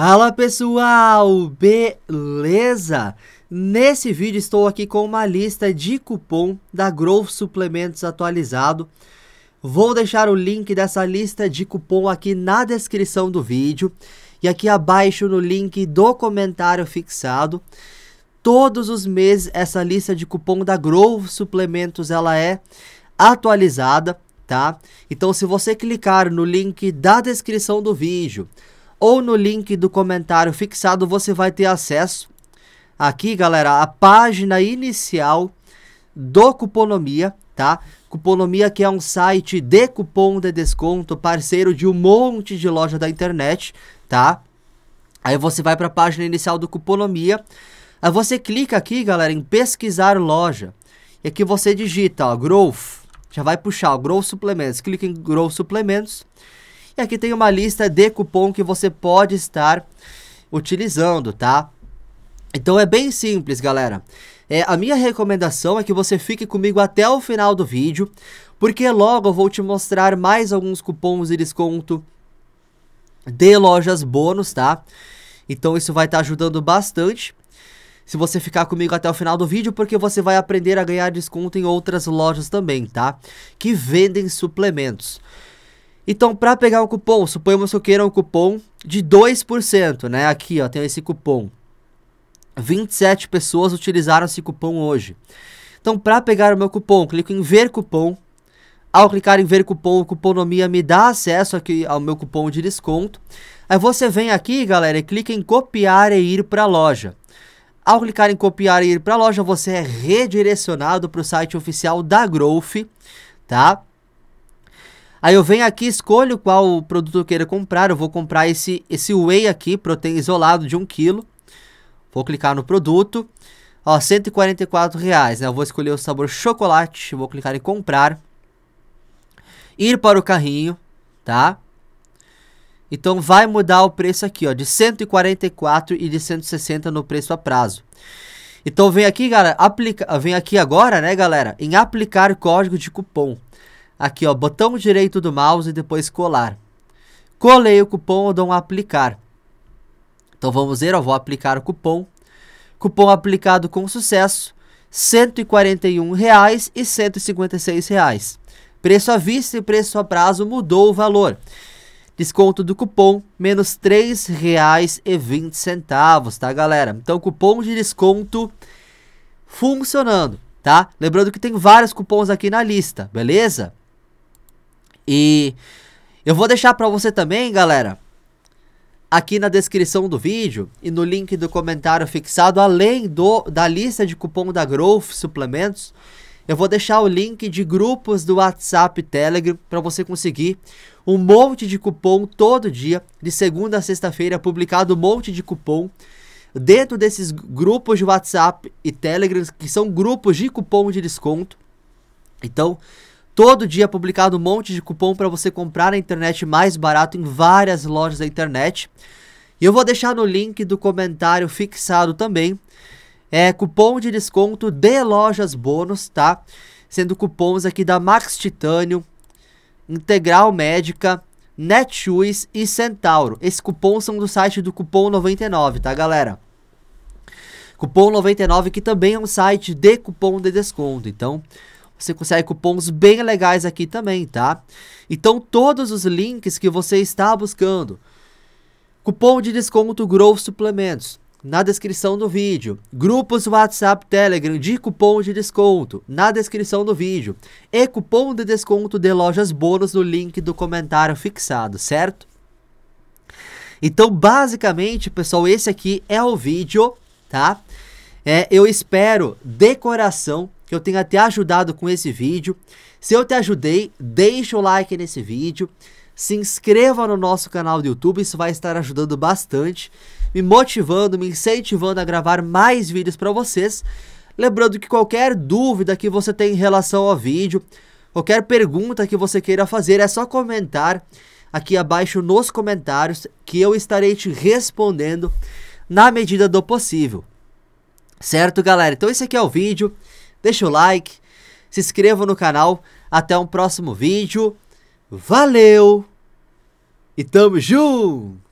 Fala pessoal, beleza? Nesse vídeo estou aqui com uma lista de cupom da Growth Suplementos atualizado. Vou deixar o link dessa lista de cupom aqui na descrição do vídeo e aqui abaixo no link do comentário fixado. Todos os meses essa lista de cupom da Growth Suplementos ela é atualizada, tá? Então se você clicar no link da descrição do vídeo, ou no link do comentário fixado você vai ter acesso aqui, galera, a página inicial do Cuponomia, tá? Cuponomia que é um site de cupom de desconto, parceiro de um monte de loja da internet, tá? Aí você vai para a página inicial do Cuponomia. Aí você clica aqui, galera, em pesquisar loja. E aqui você digita, ó, Growth. Já vai puxar, ó, Growth Suplementos. Clica em Growth Suplementos. É e aqui tem uma lista de cupom que você pode estar utilizando, tá? Então é bem simples, galera. É, a minha recomendação é que você fique comigo até o final do vídeo, porque logo eu vou te mostrar mais alguns cupons de desconto de lojas bônus, tá? Então isso vai estar tá ajudando bastante se você ficar comigo até o final do vídeo, porque você vai aprender a ganhar desconto em outras lojas também, tá? Que vendem suplementos. Então, para pegar um cupom, suponhamos que eu queira um cupom de 2%, né? Aqui, ó, tem esse cupom. 27 pessoas utilizaram esse cupom hoje. Então, para pegar o meu cupom, clico em ver cupom. Ao clicar em ver cupom, o Cuponomia me dá acesso aqui ao meu cupom de desconto. Aí você vem aqui, galera, e clica em copiar e ir para a loja. Ao clicar em copiar e ir para a loja, você é redirecionado para o site oficial da Growth, tá? Aí eu venho aqui, escolho qual produto eu queira comprar. Eu vou comprar esse, esse whey aqui, proteína isolado de 1 kg. Vou clicar no produto. Ó, 144 reais, né? Eu vou escolher o sabor chocolate. Vou clicar em comprar. Ir para o carrinho, tá? Então vai mudar o preço aqui, ó, de 144 e de 160 no preço a prazo. Então vem aqui, galera, aplica, vem aqui agora, né, galera, em aplicar código de cupom aqui ó, botão direito do mouse e depois colar. Colei o cupom, eu dou um aplicar. Então vamos ver, eu vou aplicar o cupom. Cupom aplicado com sucesso, R$ 141,00 e R$ 156,00. Preço à vista e preço a prazo mudou o valor. Desconto do cupom, menos R$ 3,20, tá galera? Então cupom de desconto funcionando, tá? Lembrando que tem vários cupons aqui na lista, beleza? E eu vou deixar para você também, galera, aqui na descrição do vídeo e no link do comentário fixado, além do da lista de cupom da Growth Suplementos, eu vou deixar o link de grupos do WhatsApp e Telegram para você conseguir um monte de cupom todo dia, de segunda a sexta-feira, publicado um monte de cupom dentro desses grupos de WhatsApp e Telegram, que são grupos de cupom de desconto. Então, Todo dia é publicado um monte de cupom para você comprar na internet mais barato em várias lojas da internet. E eu vou deixar no link do comentário fixado também. É cupom de desconto de lojas bônus, tá? Sendo cupons aqui da Max Titânio, Integral Médica, Netshoes e Centauro. Esses cupons são do site do Cupom 99, tá, galera? Cupom 99 que também é um site de cupom de desconto. Então, você consegue cupons bem legais aqui também, tá? Então todos os links que você está buscando. Cupom de desconto Growth Suplementos na descrição do vídeo. Grupos WhatsApp, Telegram de cupom de desconto na descrição do vídeo. E cupom de desconto de lojas bônus no link do comentário fixado, certo? Então, basicamente, pessoal, esse aqui é o vídeo, tá? É, eu espero de coração que eu tenha te ajudado com esse vídeo. Se eu te ajudei, deixa o like nesse vídeo. Se inscreva no nosso canal do YouTube, isso vai estar ajudando bastante, me motivando, me incentivando a gravar mais vídeos para vocês. Lembrando que qualquer dúvida que você tem em relação ao vídeo, qualquer pergunta que você queira fazer, é só comentar aqui abaixo nos comentários que eu estarei te respondendo na medida do possível. Certo, galera? Então esse aqui é o vídeo deixa o like, se inscreva no canal. Até um próximo vídeo. Valeu! E tamo junto!